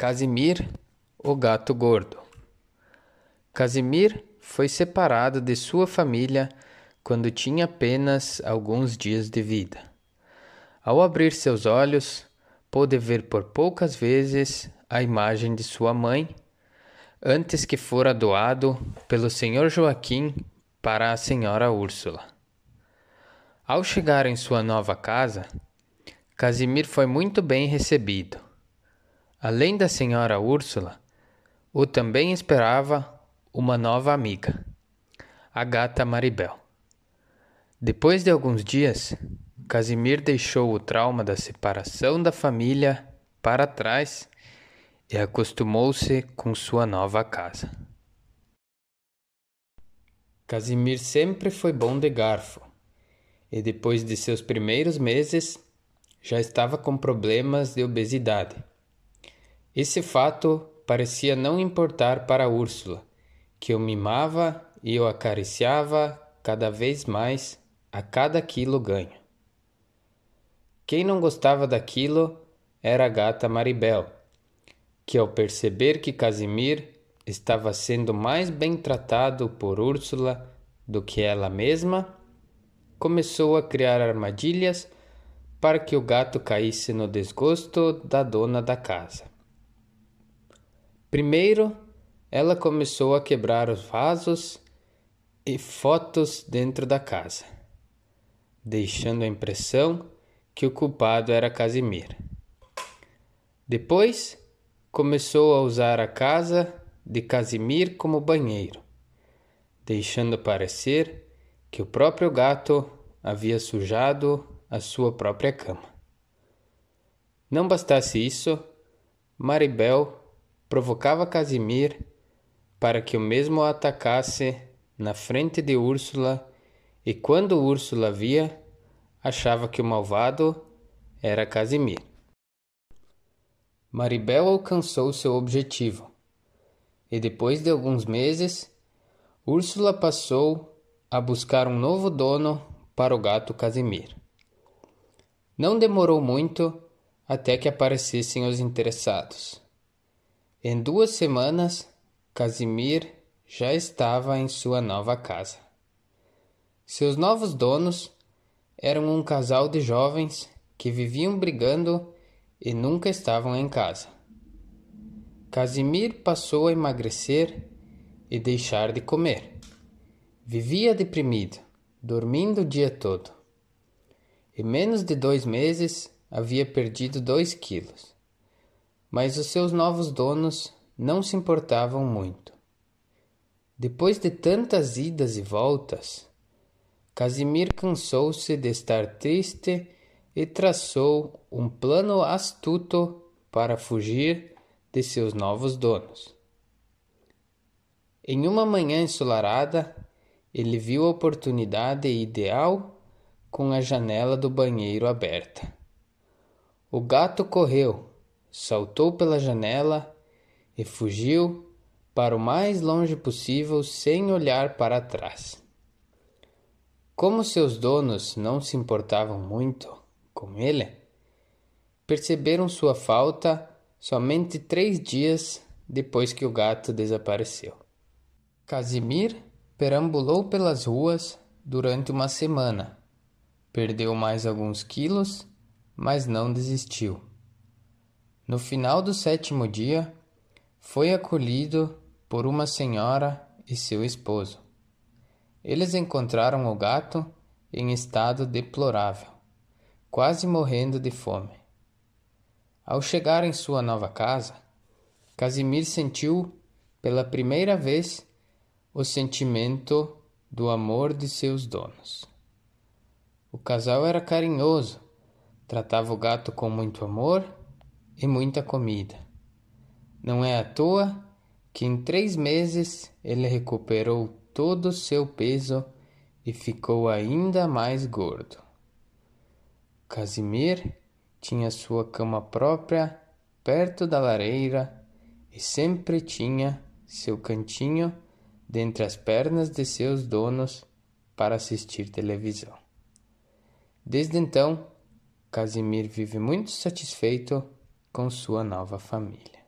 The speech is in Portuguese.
Casimir, o gato gordo. Casimir foi separado de sua família quando tinha apenas alguns dias de vida. Ao abrir seus olhos, pôde ver por poucas vezes a imagem de sua mãe, antes que fora doado pelo senhor Joaquim para a senhora Úrsula. Ao chegar em sua nova casa, Casimir foi muito bem recebido Além da senhora Úrsula, o também esperava uma nova amiga, a gata Maribel. Depois de alguns dias, Casimir deixou o trauma da separação da família para trás e acostumou-se com sua nova casa. Casimir sempre foi bom de garfo e depois de seus primeiros meses já estava com problemas de obesidade esse fato parecia não importar para Úrsula, que eu mimava e eu acariciava cada vez mais a cada quilo ganho. Quem não gostava daquilo era a gata Maribel, que ao perceber que Casimir estava sendo mais bem tratado por Úrsula do que ela mesma, começou a criar armadilhas para que o gato caísse no desgosto da dona da casa. Primeiro, ela começou a quebrar os vasos e fotos dentro da casa, deixando a impressão que o culpado era Casimir. Depois, começou a usar a casa de Casimir como banheiro, deixando parecer que o próprio gato havia sujado a sua própria cama. Não bastasse isso, Maribel provocava Casimir para que o mesmo atacasse na frente de Úrsula, e quando Úrsula via, achava que o malvado era Casimir. Maribel alcançou seu objetivo, e depois de alguns meses, Úrsula passou a buscar um novo dono para o gato Casimir. Não demorou muito até que aparecessem os interessados. Em duas semanas, Casimir já estava em sua nova casa. Seus novos donos eram um casal de jovens que viviam brigando e nunca estavam em casa. Casimir passou a emagrecer e deixar de comer. Vivia deprimido, dormindo o dia todo. Em menos de dois meses havia perdido dois quilos mas os seus novos donos não se importavam muito. Depois de tantas idas e voltas, Casimir cansou-se de estar triste e traçou um plano astuto para fugir de seus novos donos. Em uma manhã ensolarada, ele viu a oportunidade ideal com a janela do banheiro aberta. O gato correu saltou pela janela e fugiu para o mais longe possível sem olhar para trás. Como seus donos não se importavam muito com ele, perceberam sua falta somente três dias depois que o gato desapareceu. Casimir perambulou pelas ruas durante uma semana. Perdeu mais alguns quilos, mas não desistiu. No final do sétimo dia, foi acolhido por uma senhora e seu esposo. Eles encontraram o gato em estado deplorável, quase morrendo de fome. Ao chegar em sua nova casa, Casimir sentiu pela primeira vez o sentimento do amor de seus donos. O casal era carinhoso, tratava o gato com muito amor e muita comida. Não é à toa que em três meses ele recuperou todo o seu peso e ficou ainda mais gordo. Casimir tinha sua cama própria perto da lareira e sempre tinha seu cantinho dentre as pernas de seus donos para assistir televisão. Desde então, Casimir vive muito satisfeito com sua nova família.